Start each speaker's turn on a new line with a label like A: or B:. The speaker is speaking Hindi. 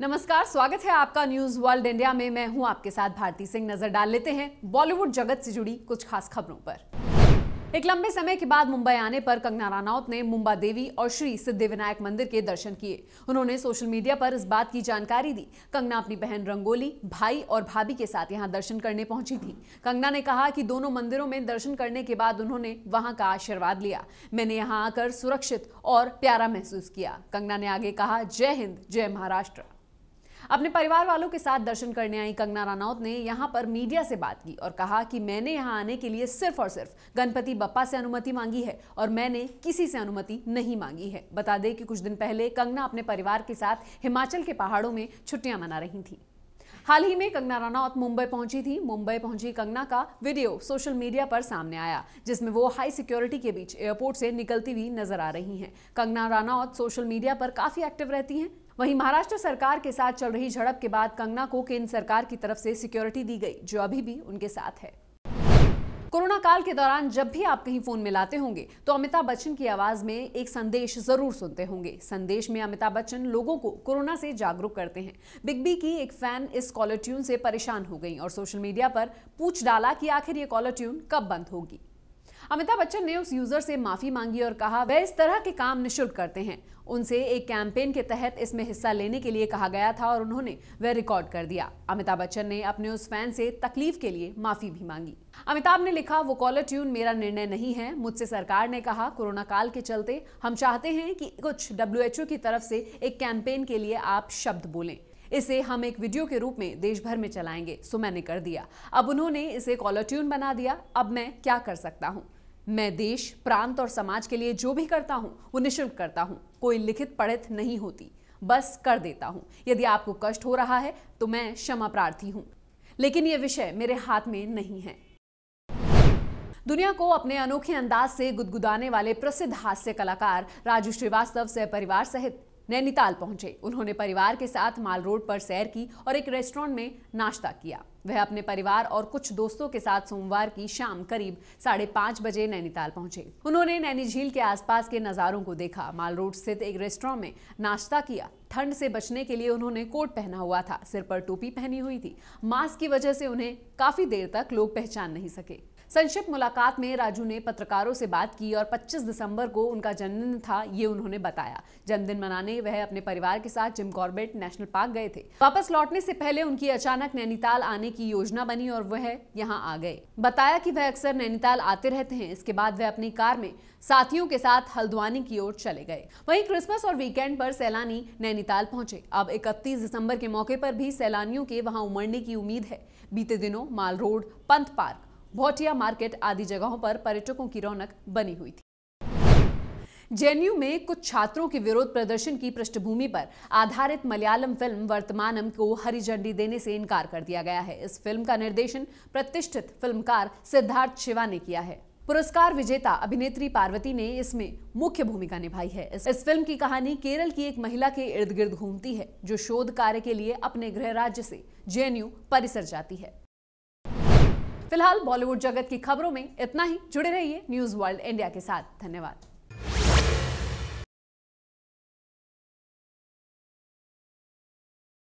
A: नमस्कार स्वागत है आपका न्यूज वर्ल्ड इंडिया में मैं हूं आपके साथ भारती सिंह नजर डाल लेते हैं बॉलीवुड जगत से जुड़ी कुछ खास खबरों पर एक लंबे समय के बाद मुंबई आने पर कंगना रानौत ने मुंबा देवी और श्री सिद्धिविनायक मंदिर के दर्शन किए उन्होंने सोशल मीडिया पर इस बात की जानकारी दी कंगना अपनी बहन रंगोली भाई और भाभी के साथ यहां दर्शन करने पहुंची थी कंगना ने कहा कि दोनों मंदिरों में दर्शन करने के बाद उन्होंने वहां का आशीर्वाद लिया मैंने यहाँ आकर सुरक्षित और प्यारा महसूस किया कंगना ने आगे कहा जय हिंद जय महाराष्ट्र अपने परिवार वालों के साथ दर्शन करने आई कंगना रानौत ने यहाँ पर मीडिया से बात की और कहा कि मैंने यहाँ आने के लिए सिर्फ और सिर्फ गणपति बप्पा से अनुमति मांगी है और मैंने किसी से अनुमति नहीं मांगी है बता दें कि कुछ दिन पहले कंगना अपने परिवार के साथ हिमाचल के पहाड़ों में छुट्टियां मना रही थी हाल ही में कंगना रनौत मुंबई पहुंची थी मुंबई पहुंची कंगना का वीडियो सोशल मीडिया पर सामने आया जिसमें वो हाई सिक्योरिटी के बीच एयरपोर्ट से निकलती हुई नजर आ रही हैं कंगना रनौत सोशल मीडिया पर काफी एक्टिव रहती हैं वहीं महाराष्ट्र सरकार के साथ चल रही झड़प के बाद कंगना को केंद्र सरकार की तरफ से सिक्योरिटी दी गई जो अभी भी उनके साथ है कोरोना काल के दौरान जब भी आप कहीं फोन मिलाते होंगे तो अमिताभ बच्चन की आवाज में एक संदेश जरूर सुनते होंगे संदेश में अमिताभ बच्चन लोगों को कोरोना से जागरूक करते हैं बिग बी की एक फैन इस कॉलर ट्यून से परेशान हो गई और सोशल मीडिया पर पूछ डाला कि आखिर ये कॉलर ट्यून कब बंद होगी अमिताभ बच्चन ने उस यूजर से माफी मांगी और कहा वे इस तरह के काम निःशुल्क करते हैं उनसे एक कैंपेन के तहत इसमें हिस्सा लेने के लिए कहा गया था और उन्होंने वह रिकॉर्ड कर दिया अमिताभ बच्चन ने अपने उस फैन से तकलीफ के लिए माफी भी मांगी अमिताभ ने लिखा वो कॉलर ट्यून मेरा निर्णय नहीं है मुझसे सरकार ने कहा कोरोना काल के चलते हम चाहते हैं कि कुछ डब्ल्यू की तरफ से एक कैंपेन के लिए आप शब्द बोलें इसे हम एक वीडियो के रूप में देश भर में चलाएंगे सो मैंने कर दिया अब उन्होंने इसे कॉलोट्यून बना दिया अब मैं क्या कर सकता हूँ मैं देश प्रांत और समाज के लिए जो भी करता हूँ वो निःशुल्क करता हूँ कोई लिखित पढ़ित नहीं होती बस कर देता हूँ यदि आपको कष्ट हो रहा है तो मैं क्षमा प्रार्थी हूँ लेकिन ये विषय मेरे हाथ में नहीं है दुनिया को अपने अनोखे अंदाज से गुदगुदाने वाले प्रसिद्ध हास्य कलाकार राजू श्रीवास्तव से परिवार सहित नैनीताल पहुंचे उन्होंने परिवार के साथ माल रोड पर सैर की और एक रेस्टोरेंट में नाश्ता किया वह अपने परिवार और कुछ दोस्तों के साथ सोमवार की शाम करीब साढ़े पांच बजे नैनीताल पहुंचे उन्होंने नैनी झील के आसपास के नज़ारों को देखा माल रोड स्थित एक रेस्टोरेंट में नाश्ता किया ठंड से बचने के लिए उन्होंने कोट पहना हुआ था सिर पर टोपी पहनी हुई थी मास्क की वजह से उन्हें काफ़ी देर तक लोग पहचान नहीं सके संक्षिप्त मुलाकात में राजू ने पत्रकारों से बात की और 25 दिसंबर को उनका जन्मदिन था ये उन्होंने बताया जन्मदिन मनाने वह अपने परिवार के साथ जिम कॉर्बेट नेशनल पार्क गए थे वापस लौटने से पहले उनकी अचानक नैनीताल आने की योजना बनी और वह यहाँ आ गए बताया की वह अक्सर नैनीताल आते रहते हैं इसके बाद वह अपनी कार में साथियों के साथ हल्द्वानी की ओर चले गए वहीं क्रिसमस और वीकेंड पर सैलानी नैनीताल पहुंचे अब 31 दिसंबर के मौके पर भी सैलानियों के वहां उमड़ने की उम्मीद है बीते दिनों mall road Pant park Bhotia market आदि जगहों पर पर्यटकों की रौनक बनी हुई थी जेएनयू में कुछ छात्रों के विरोध प्रदर्शन की पृष्ठभूमि पर आधारित मलयालम फिल्म वर्तमानम को हरी झंडी देने से इनकार कर दिया गया है इस फिल्म का निर्देशन प्रतिष्ठित फिल्मकार सिद्धार्थ शिवा ने किया है पुरस्कार विजेता अभिनेत्री पार्वती ने इसमें मुख्य भूमिका निभाई है इस फिल्म की कहानी केरल की एक महिला के इर्द गिर्द घूमती है जो शोध कार्य के लिए अपने गृह राज्य से जेएनयू परिसर जाती है फिलहाल बॉलीवुड जगत की खबरों में इतना ही जुड़े रहिए न्यूज वर्ल्ड इंडिया के साथ धन्यवाद